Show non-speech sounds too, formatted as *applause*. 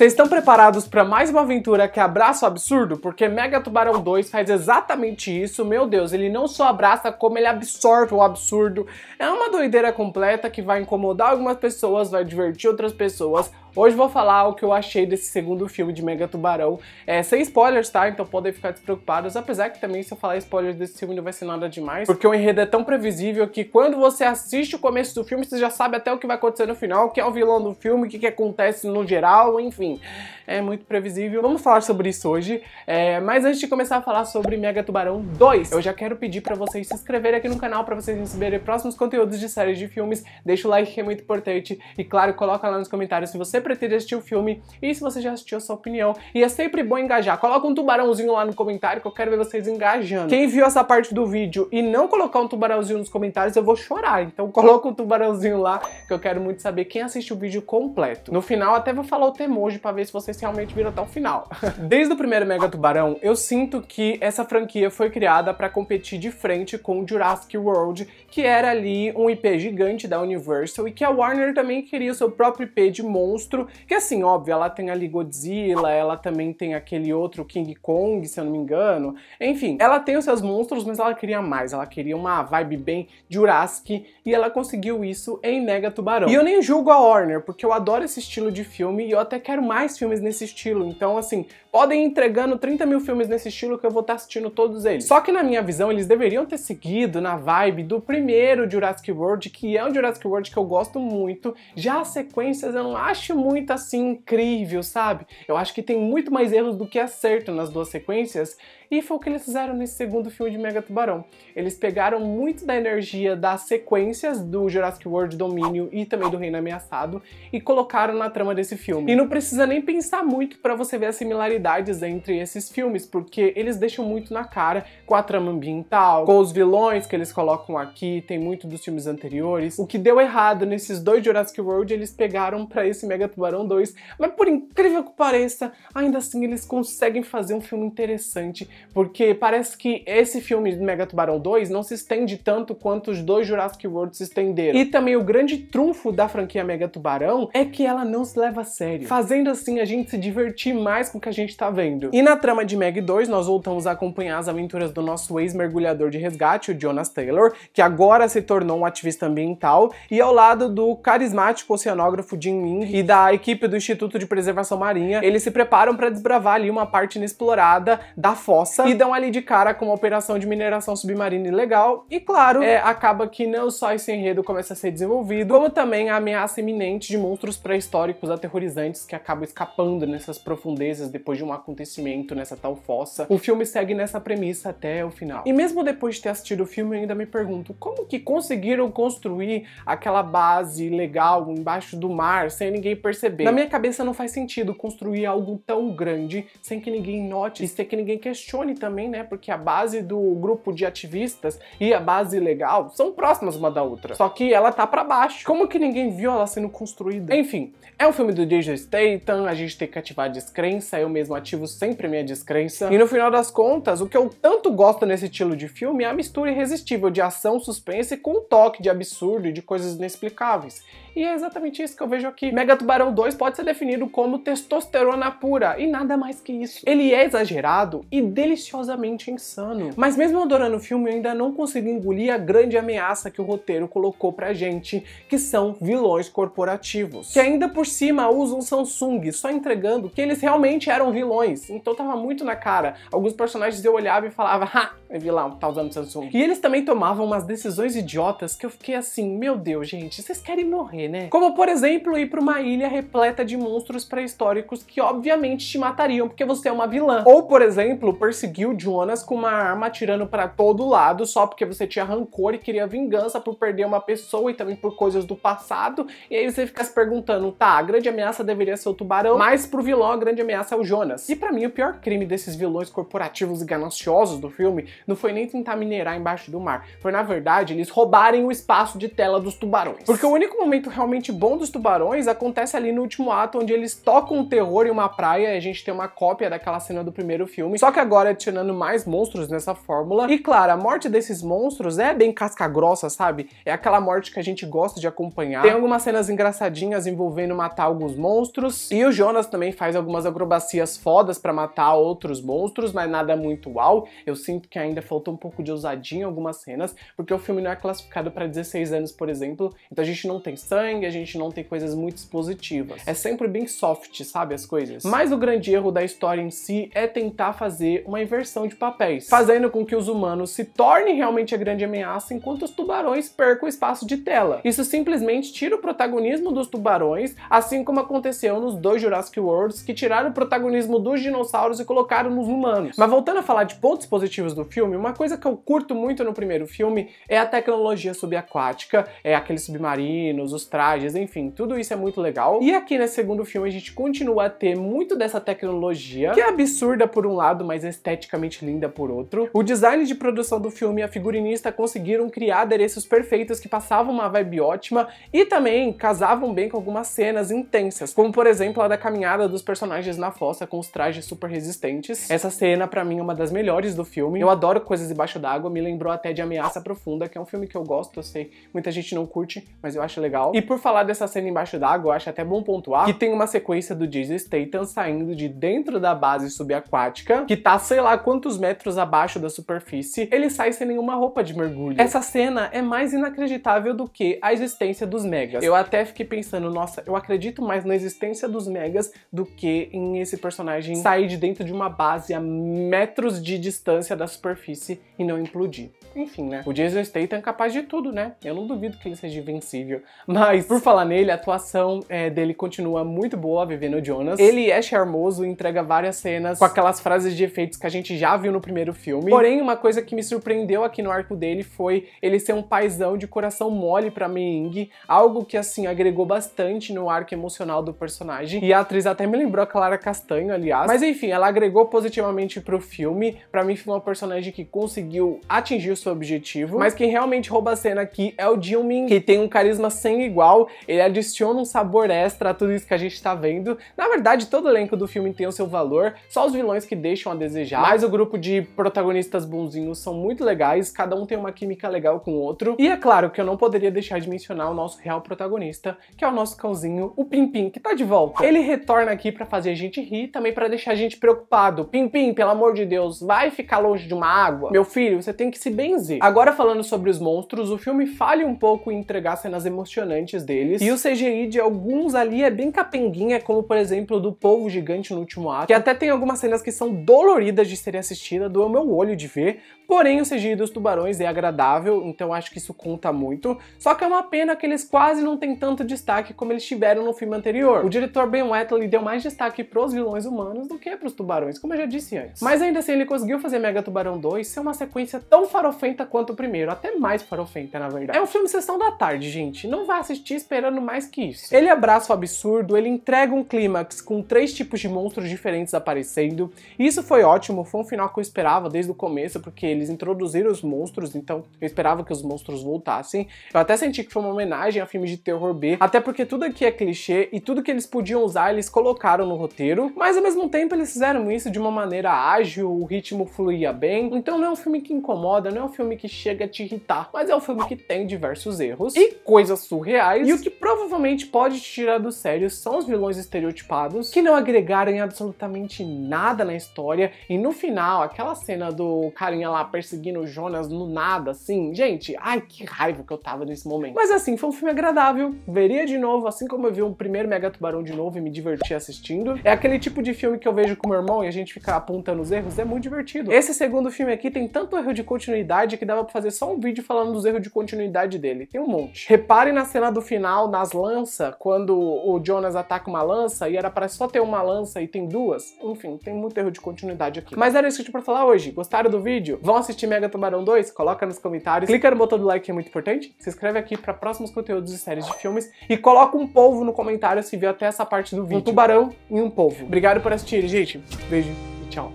Vocês estão preparados para mais uma aventura que é abraça o absurdo? Porque Mega Tubarão 2 faz exatamente isso. Meu Deus, ele não só abraça, como ele absorve o absurdo. É uma doideira completa que vai incomodar algumas pessoas, vai divertir outras pessoas Hoje vou falar o que eu achei desse segundo filme de Mega Tubarão, é, sem spoilers, tá? Então podem ficar despreocupados, apesar que também se eu falar spoilers desse filme não vai ser nada demais, porque o enredo é tão previsível que quando você assiste o começo do filme, você já sabe até o que vai acontecer no final, quem é o vilão do filme, o que, que acontece no geral, enfim. É muito previsível. Vamos falar sobre isso hoje, é, mas antes de começar a falar sobre Mega Tubarão 2, eu já quero pedir para vocês se inscreverem aqui no canal para vocês receberem próximos conteúdos de séries de filmes, deixa o like que é muito importante e claro, coloca lá nos comentários se você você pretende assistir o filme e se você já assistiu a sua opinião. E é sempre bom engajar. Coloca um tubarãozinho lá no comentário que eu quero ver vocês engajando. Quem viu essa parte do vídeo e não colocar um tubarãozinho nos comentários, eu vou chorar. Então *laughs* coloca um tubarãozinho lá que eu quero muito saber quem assiste o vídeo completo. No final até vou falar o hoje para ver se vocês realmente viram até o final. *laughs* Desde o primeiro Mega Tubarão, eu sinto que essa franquia foi criada para competir de frente com o Jurassic World, que era ali um IP gigante da Universal e que a Warner também queria o seu próprio IP de monstro monstro. Que assim, óbvio, ela tem ali Godzilla, ela também tem aquele outro King Kong, se eu não me engano. Enfim, ela tem os seus monstros, mas ela queria mais. Ela queria uma vibe bem Jurassic e ela conseguiu isso em Mega Tubarão. E eu nem julgo a Warner, porque eu adoro esse estilo de filme e eu até quero mais filmes nesse estilo. Então, assim, podem ir entregando 30 mil filmes nesse estilo que eu vou estar tá assistindo todos eles. Só que na minha visão, eles deveriam ter seguido na vibe do primeiro Jurassic World, que é um Jurassic World que eu gosto muito. Já as sequências eu não acho muito assim incrível, sabe? Eu acho que tem muito mais erros do que acerto nas duas sequências, e foi o que eles fizeram nesse segundo filme de Mega Tubarão. Eles pegaram muito da energia das sequências do Jurassic World Domínio e também do Reino Ameaçado e colocaram na trama desse filme. E não precisa nem pensar muito para você ver as similaridades entre esses filmes, porque eles deixam muito na cara com a trama ambiental, com os vilões que eles colocam aqui, tem muito dos filmes anteriores. O que deu errado nesses dois Jurassic World, eles pegaram para esse Mega Tubarão 2, mas por incrível que pareça, ainda assim eles conseguem fazer um filme interessante, porque parece que esse filme do Mega Tubarão 2 não se estende tanto quanto os dois Jurassic World se estenderam. E também o grande trunfo da franquia Mega Tubarão é que ela não se leva a sério, fazendo assim a gente se divertir mais com o que a gente tá vendo. E na trama de Meg 2, nós voltamos a acompanhar as aventuras do nosso ex-mergulhador de resgate, o Jonas Taylor, que agora se tornou um ativista ambiental, e ao lado do carismático oceanógrafo Jim Min e da a equipe do Instituto de Preservação Marinha, eles se preparam para desbravar ali uma parte inexplorada da fossa e dão ali de cara com uma operação de mineração submarina ilegal. E claro, é, acaba que não só esse enredo começa a ser desenvolvido, como também a ameaça iminente de monstros pré-históricos aterrorizantes que acabam escapando nessas profundezas depois de um acontecimento nessa tal fossa. O filme segue nessa premissa até o final. E mesmo depois de ter assistido o filme, eu ainda me pergunto como que conseguiram construir aquela base legal embaixo do mar sem ninguém perceber perceber. Na minha cabeça não faz sentido construir algo tão grande sem que ninguém note e sem que ninguém questione também, né? Porque a base do grupo de ativistas e a base legal são próximas uma da outra. Só que ela tá para baixo. Como que ninguém viu ela sendo construída? Enfim, é um filme do DJ Statham, a gente tem que ativar a descrença, eu mesmo ativo sempre minha descrença. E no final das contas, o que eu tanto gosto nesse estilo de filme é a mistura irresistível de ação, suspense com um toque de absurdo e de coisas inexplicáveis. E é exatamente isso que eu vejo aqui. Mega Tubarão o 2 pode ser definido como testosterona pura e nada mais que isso. Ele é exagerado e deliciosamente insano. Mas mesmo adorando o filme, eu ainda não consigo engolir a grande ameaça que o roteiro colocou pra gente, que são vilões corporativos, que ainda por cima usam Samsung, só entregando que eles realmente eram vilões. Então tava muito na cara. Alguns personagens eu olhava e falava, ha, é vilão, tá usando Samsung. E eles também tomavam umas decisões idiotas que eu fiquei assim, meu Deus, gente, vocês querem morrer, né? Como por exemplo ir para uma ilha ilha repleta de monstros pré-históricos que obviamente te matariam porque você é uma vilã. Ou, por exemplo, perseguiu Jonas com uma arma atirando para todo lado só porque você tinha rancor e queria vingança por perder uma pessoa e também por coisas do passado. E aí você fica se perguntando, tá, a grande ameaça deveria ser o tubarão, mas pro vilão a grande ameaça é o Jonas. E para mim o pior crime desses vilões corporativos e gananciosos do filme não foi nem tentar minerar embaixo do mar, foi na verdade eles roubarem o espaço de tela dos tubarões. Porque o único momento realmente bom dos tubarões acontece ali no último ato, onde eles tocam um terror em uma praia, e a gente tem uma cópia daquela cena do primeiro filme, só que agora é adicionando mais monstros nessa fórmula. E claro, a morte desses monstros é bem casca-grossa, sabe? É aquela morte que a gente gosta de acompanhar. Tem algumas cenas engraçadinhas envolvendo matar alguns monstros, e o Jonas também faz algumas acrobacias fodas para matar outros monstros, mas nada muito uau. Eu sinto que ainda faltou um pouco de ousadinha em algumas cenas, porque o filme não é classificado para 16 anos, por exemplo, então a gente não tem sangue, a gente não tem coisas muito expositivas, positivas. É sempre bem soft, sabe, as coisas. Mas o grande erro da história em si é tentar fazer uma inversão de papéis, fazendo com que os humanos se tornem realmente a grande ameaça enquanto os tubarões percam o espaço de tela. Isso simplesmente tira o protagonismo dos tubarões, assim como aconteceu nos dois Jurassic Worlds que tiraram o protagonismo dos dinossauros e colocaram nos humanos. Mas voltando a falar de pontos positivos do filme, uma coisa que eu curto muito no primeiro filme é a tecnologia subaquática, é aqueles submarinos, os trajes, enfim, tudo isso é muito legal. E aqui nesse segundo filme a gente continua a ter muito dessa tecnologia, que é absurda por um lado, mas esteticamente linda por outro. O design de produção do filme e a figurinista conseguiram criar adereços perfeitos que passavam uma vibe ótima e também casavam bem com algumas cenas intensas, como por exemplo a da caminhada dos personagens na fossa com os trajes super resistentes. Essa cena para mim é uma das melhores do filme. Eu adoro coisas debaixo d'água, me lembrou até de Ameaça Profunda, que é um filme que eu gosto, eu sei, muita gente não curte, mas eu acho legal. E por falar dessa cena embaixo d'água, eu acho até até bom pontuar que tem uma sequência do Jason Statham saindo de dentro da base subaquática, que tá sei lá quantos metros abaixo da superfície, ele sai sem nenhuma roupa de mergulho. Essa cena é mais inacreditável do que a existência dos megas. Eu até fiquei pensando, nossa, eu acredito mais na existência dos megas do que em esse personagem sair de dentro de uma base a metros de distância da superfície e não implodir. Enfim, né? O Jason Statham é capaz de tudo, né? Eu não duvido que ele seja invencível. Mas, por falar nele, a atuação é, dele continua muito boa, Vivendo Jonas. Ele é charmoso, entrega várias cenas com aquelas frases de efeitos que a gente já viu no primeiro filme. Porém, uma coisa que me surpreendeu aqui no arco dele foi ele ser um paizão de coração mole para Ming, algo que assim agregou bastante no arco emocional do personagem. E a atriz até me lembrou a Clara Castanho, aliás. Mas enfim, ela agregou positivamente pro filme. Para mim foi uma personagem que conseguiu atingir o seu objetivo, mas quem realmente rouba a cena aqui é o Jimin, que tem um carisma sem igual. Ele adiciona um sabor mestra a tudo isso que a gente está vendo. Na verdade, todo elenco do filme tem o seu valor, só os vilões que deixam a desejar, mas o grupo de protagonistas bonzinhos são muito legais, cada um tem uma química legal com o outro. E é claro que eu não poderia deixar de mencionar o nosso real protagonista, que é o nosso cãozinho, o Pimpim, que tá de volta. Ele retorna aqui para fazer a gente rir, também para deixar a gente preocupado. Pimpim, pelo amor de Deus, vai ficar longe de uma água. Meu filho, você tem que se benzer. Agora falando sobre os monstros, o filme falha um pouco em entregar cenas emocionantes deles, e o CGI de alguns alguns ali é bem capenguinha, como por exemplo do Povo Gigante no Último Ato, que até tem algumas cenas que são doloridas de serem assistidas, doeu meu olho de ver, porém o CGI dos tubarões é agradável, então acho que isso conta muito, só que é uma pena que eles quase não têm tanto destaque como eles tiveram no filme anterior. O diretor Ben Wheatley deu mais destaque pros vilões humanos do que pros tubarões, como eu já disse antes. Mas ainda assim ele conseguiu fazer Mega Tubarão 2 ser uma sequência tão farofenta quanto o primeiro, até mais farofenta na verdade. É um filme sessão da tarde, gente, não vá assistir esperando mais que isso. Ele abraça abraço absurdo, ele entrega um clímax com três tipos de monstros diferentes aparecendo. E isso foi ótimo, foi um final que eu esperava desde o começo, porque eles introduziram os monstros, então eu esperava que os monstros voltassem. Eu até senti que foi uma homenagem a filmes de terror B, até porque tudo aqui é clichê e tudo que eles podiam usar eles colocaram no roteiro, mas ao mesmo tempo eles fizeram isso de uma maneira ágil, o ritmo fluía bem, então não é um filme que incomoda, não é um filme que chega a te irritar, mas é um filme que tem diversos erros e coisas surreais, e o que provavelmente pode te tirado sério são os vilões estereotipados, que não agregaram em absolutamente nada na história, e no final, aquela cena do carinha lá perseguindo o Jonas no nada, assim, gente, ai que raiva que eu tava nesse momento. Mas assim, foi um filme agradável, veria de novo, assim como eu vi o primeiro Mega Tubarão de novo e me diverti assistindo. É aquele tipo de filme que eu vejo com meu irmão e a gente fica apontando os erros, é muito divertido. Esse segundo filme aqui tem tanto erro de continuidade que dava pra fazer só um vídeo falando dos erros de continuidade dele, tem um monte. Reparem na cena do final, nas lanças, quando quando o Jonas ataca uma lança e era para só ter uma lança e tem duas. Enfim, tem muito erro de continuidade aqui. Mas era isso que eu tinha pra falar hoje. Gostaram do vídeo? Vão assistir Mega Tubarão 2? Coloca nos comentários. Clica no botão do like que é muito importante. Se inscreve aqui para próximos conteúdos e séries de filmes. E coloca um polvo no comentário se viu até essa parte do vídeo. Um tubarão e um polvo. Obrigado por assistir, gente. Beijo e tchau.